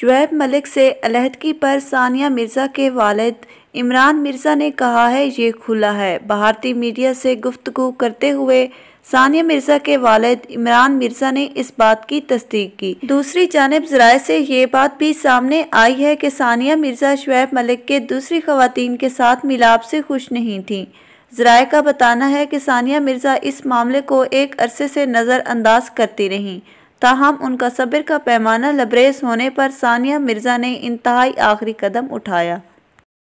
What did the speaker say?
शुएब मलिक से अलहदगी पर सानिया मिर्ज़ा के वालद इमरान मिर्ज़ा ने कहा है ये खुला है भारतीय मीडिया से गुफ्तु करते हुए सानिया मिर्ज़ा के वालद इमरान मिर्ज़ा ने इस बात की तस्दीक की दूसरी जानब जराए से ये बात भी सामने आई है कि सानिया मिर्ज़ा शुएब मलिक के दूसरी खवतिन के साथ मिलाप से खुश नहीं थी जराये का बताना है कि सानिया मिर्ज़ा इस मामले को एक अरसे से नज़रअंदाज करती रहीं ताहम उनका सब्र का पैमाना लबरेज होने पर सानिया मिर्ज़ा ने इंतहाई आखिरी कदम उठाया